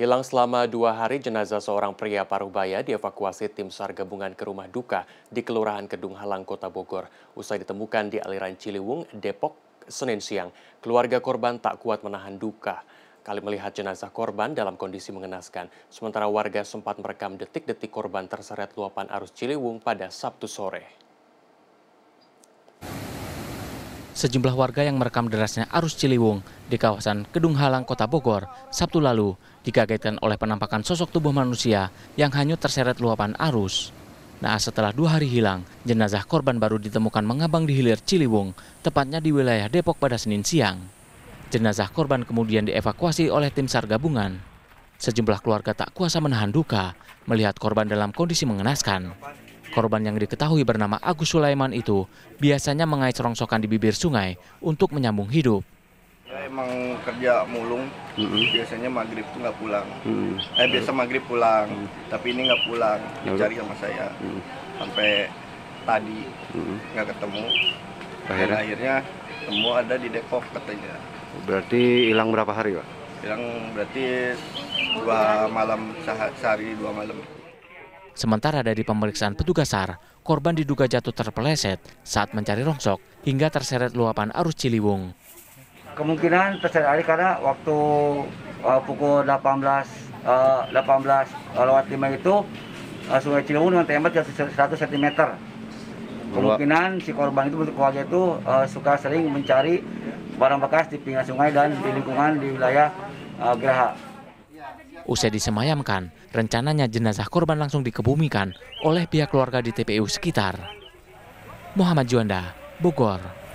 Hilang selama dua hari, jenazah seorang pria parubaya dievakuasi tim SAR gabungan ke rumah duka di Kelurahan Kedung Halang, Kota Bogor. Usai ditemukan di aliran Ciliwung, Depok, Senin siang. Keluarga korban tak kuat menahan duka. Kali melihat jenazah korban dalam kondisi mengenaskan, sementara warga sempat merekam detik-detik korban terseret luapan arus Ciliwung pada Sabtu sore. Sejumlah warga yang merekam derasnya arus Ciliwung di kawasan Kedung Halang, Kota Bogor, Sabtu lalu dikagetkan oleh penampakan sosok tubuh manusia yang hanyut terseret luapan arus. Nah, setelah dua hari hilang, jenazah korban baru ditemukan mengabang di hilir Ciliwung, tepatnya di wilayah Depok pada Senin siang. Jenazah korban kemudian dievakuasi oleh tim SAR gabungan. Sejumlah keluarga tak kuasa menahan duka melihat korban dalam kondisi mengenaskan. Korban yang diketahui bernama Agus Sulaiman itu biasanya mengais rongsokan di bibir sungai untuk menyambung hidup. Ya, emang kerja mulung, mm -hmm. biasanya maghrib tuh nggak pulang. Mm -hmm. Eh biasa maghrib pulang, mm -hmm. tapi ini nggak pulang, dicari sama saya. Mm -hmm. Sampai tadi nggak mm -hmm. ketemu. Akhirnya? Dan akhirnya ketemu ada di Depok katanya. Berarti hilang berapa hari Pak? Hilang berarti dua malam sehari dua malam. Sementara dari pemeriksaan petugas SAR, korban diduga jatuh terpeleset saat mencari rongsok hingga terseret luapan arus Ciliwung. Kemungkinan terseret air karena waktu uh, pukul 18 uh, 18 uh, lewat 5 itu uh, Sungai Ciliwung dengan tembak 100 cm. Kemungkinan si korban itu bentuk keluarga itu uh, suka sering mencari barang bekas di pinggir sungai dan di lingkungan di wilayah uh, Geraha. Usai disemayamkan, rencananya jenazah korban langsung dikebumikan oleh pihak keluarga di TPU sekitar. Muhammad Juanda, Bogor.